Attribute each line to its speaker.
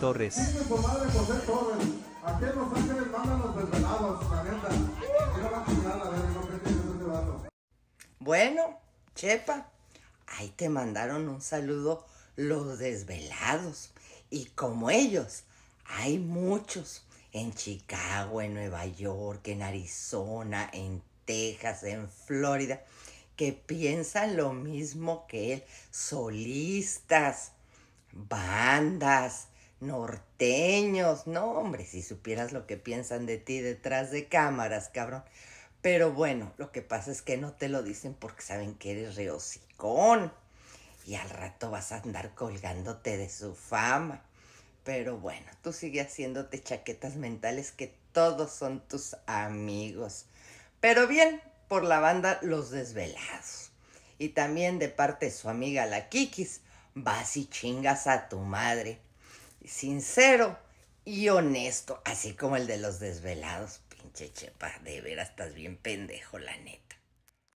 Speaker 1: Torres. Bueno, Chepa, ahí te mandaron un saludo los desvelados. Y como ellos, hay muchos en Chicago, en Nueva York, en Arizona, en Texas, en Florida, que piensan lo mismo que él, solistas, bandas, norteños. No, hombre, si supieras lo que piensan de ti detrás de cámaras, cabrón. Pero bueno, lo que pasa es que no te lo dicen porque saben que eres reocicón. Y al rato vas a andar colgándote de su fama. Pero bueno, tú sigue haciéndote chaquetas mentales que todos son tus amigos. Pero bien, por la banda Los Desvelados. Y también de parte de su amiga la Kikis, vas y chingas a tu madre sincero y honesto, así como el de los desvelados. Pinche chepa, de veras estás bien pendejo, la neta.